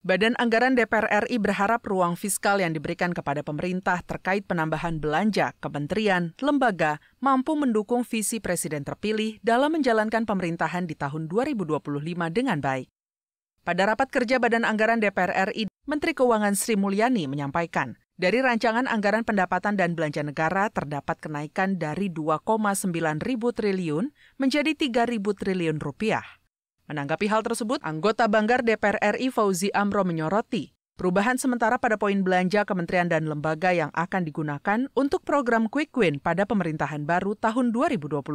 Badan Anggaran DPR RI berharap ruang fiskal yang diberikan kepada pemerintah terkait penambahan belanja, kementerian, lembaga mampu mendukung visi presiden terpilih dalam menjalankan pemerintahan di tahun 2025 dengan baik. Pada rapat kerja Badan Anggaran DPR RI, Menteri Keuangan Sri Mulyani menyampaikan, dari rancangan anggaran pendapatan dan belanja negara terdapat kenaikan dari 2,9 ribu triliun menjadi 3 ribu triliun rupiah. Menanggapi hal tersebut, anggota Banggar DPR RI Fauzi Amro menyoroti, perubahan sementara pada poin belanja kementerian dan lembaga yang akan digunakan untuk program Quick Win pada pemerintahan baru tahun 2025.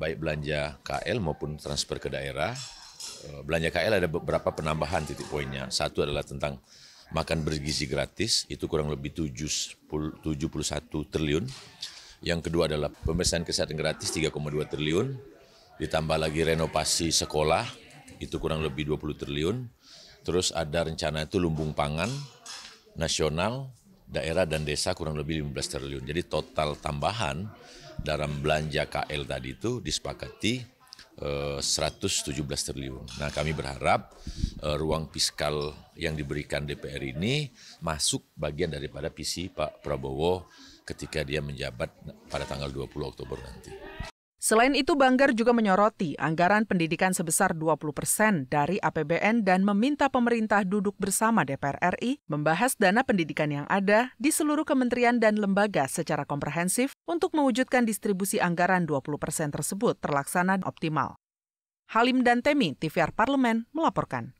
Baik belanja KL maupun transfer ke daerah, eh, belanja KL ada beberapa penambahan titik poinnya. Satu adalah tentang makan bergizi gratis, itu kurang lebih 71 triliun. Yang kedua adalah pemeriksaan kesehatan gratis 3,2 triliun. Ditambah lagi renovasi sekolah, itu kurang lebih 20 triliun. Terus ada rencana itu lumbung pangan nasional, daerah dan desa kurang lebih 15 triliun. Jadi total tambahan dalam belanja KL tadi itu disepakati 117 eh, triliun. Nah, kami berharap eh, ruang fiskal yang diberikan DPR ini masuk bagian daripada visi Pak Prabowo ketika dia menjabat pada tanggal 20 Oktober nanti. Selain itu, Banggar juga menyoroti anggaran pendidikan sebesar 20 persen dari APBN dan meminta pemerintah duduk bersama DPR RI membahas dana pendidikan yang ada di seluruh kementerian dan lembaga secara komprehensif untuk mewujudkan distribusi anggaran 20 persen tersebut terlaksana optimal. Halim dan Temi, TVR Parlemen, melaporkan.